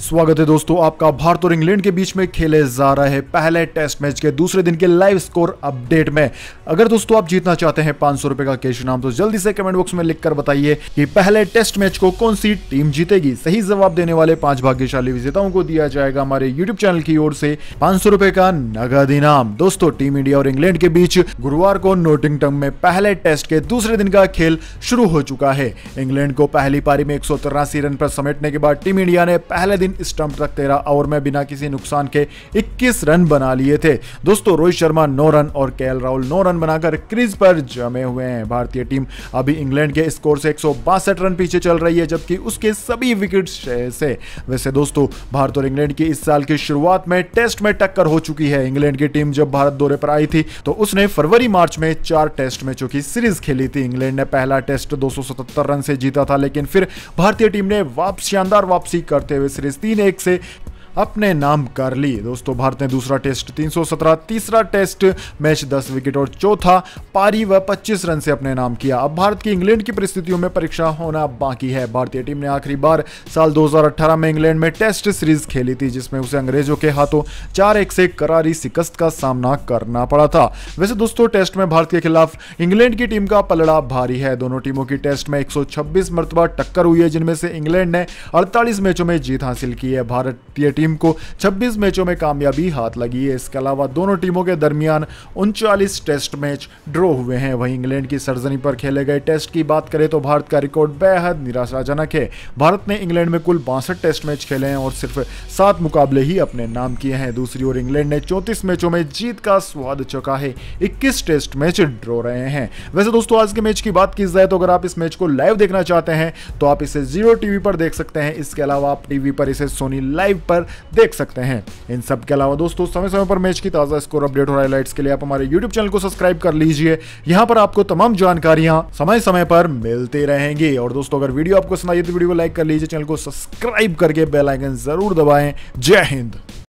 स्वागत है दोस्तों आपका भारत और इंग्लैंड के बीच में खेले जा रहे पहले टेस्ट मैच के दूसरे दिन के लाइव स्कोर अपडेट में अगर दोस्तों आप जीतना चाहते हैं पांच सौ रुपए का कैश नाम तो जल्दी से कमेंट बॉक्स में लिखकर बताइए कि पहले टेस्ट मैच को कौन सी टीम जीतेगी सही जवाब देने वाले पांच भाग्यशाली विजेताओं को दिया जाएगा हमारे यूट्यूब चैनल की ओर से पांच सौ का नगद इनाम दोस्तों टीम इंडिया और इंग्लैंड के बीच गुरुवार को नोटिंगटम में पहले टेस्ट के दूसरे दिन का खेल शुरू हो चुका है इंग्लैंड को पहली पारी में एक रन पर समेटने के बाद टीम इंडिया ने पहले दिन इन स्टंप तक तेरह ओवर में बिना किसी नुकसान के इक्कीस रन बना लिए थे दोस्तों रोहित शर्मा नौ रन और के राहुल नौ रन बनाकर क्रीज पर जमे हुए हैं भारतीय टीम अभी इंग्लैंड के स्कोर से एक रन पीछे चल रही है जबकि उसके सभी विकेट से वैसे दोस्तों भारत और इंग्लैंड की इस साल की शुरुआत में टेस्ट में टक्कर हो चुकी है इंग्लैंड की टीम जब भारत दौरे पर आई थी तो उसने फरवरी मार्च में चार टेस्ट में चुकी सीरीज खेली थी इंग्लैंड ने पहला टेस्ट 277 रन से जीता था लेकिन फिर भारतीय टीम ने वापस शानदार वापसी करते हुए सीरीज तीन एक से अपने नाम कर ली दोस्तों भारत ने दूसरा टेस्ट 317 तीसरा टेस्ट मैच 10 विकेट और चौथा पारी व 25 रन से अपने नाम किया अब भारत की इंग्लैंड की परिस्थितियों में परीक्षा होना बाकी है भारतीय टीम ने आखिरी बार साल 2018 में इंग्लैंड में टेस्ट सीरीज खेली थी जिसमें उसे अंग्रेजों के हाथों चार एक से करारी शिकस्त का सामना करना पड़ा था वैसे दोस्तों टेस्ट में भारत के खिलाफ इंग्लैंड की टीम का पलड़ा भारी है दोनों टीमों की टेस्ट में 126 मरतबा टक्कर हुई है जिनमें से इंग्लैंड ने 48 मैचों में जीत हासिल की है भारतीय टीम टीम को 26 मैचों में कामयाबी हाथ लगी है इसके अलावा दोनों टीमों के दरमियान उनचालीस टेस्ट मैच ड्रॉ हुए हैं वहीं इंग्लैंड की सरजनी पर खेले गए टेस्ट की बात करें तो भारत का रिकॉर्ड बेहद निराशाजनक है भारत ने इंग्लैंड में कुल बासठ टेस्ट मैच खेले हैं और सिर्फ सात मुकाबले ही अपने नाम किए हैं दूसरी ओर इंग्लैंड ने चौंतीस मैचों में जीत का स्वाद चुका है इक्कीस टेस्ट मैच ड्रॉ रहे हैं वैसे दोस्तों आज के मैच की बात की जाए तो अगर आप इस मैच को लाइव देखना चाहते हैं तो आप इसे जीरो टीवी पर देख सकते हैं इसके अलावा आप टीवी पर इसे सोनी लाइव पर देख सकते हैं इन सब के अलावा दोस्तों समय समय पर मैच की ताज़ा स्कोर अपडेट और हाईलाइट के लिए आप हमारे यूट्यूब चैनल को सब्सक्राइब कर लीजिए यहाँ पर आपको तमाम जानकारियां समय समय पर मिलती रहेंगी और दोस्तों अगर वीडियो आपको सुनाइए तो वीडियो को लाइक कर लीजिए चैनल को सब्सक्राइब करके बेलाइकन जरूर दबाएं जय हिंद